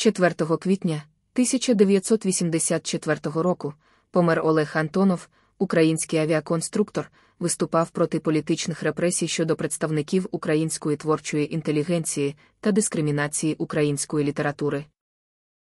4 квітня 1984 року помер Олег Антонов, український авіаконструктор, виступав проти політичних репресій щодо представників української творчої інтелігенції та дискримінації української літератури.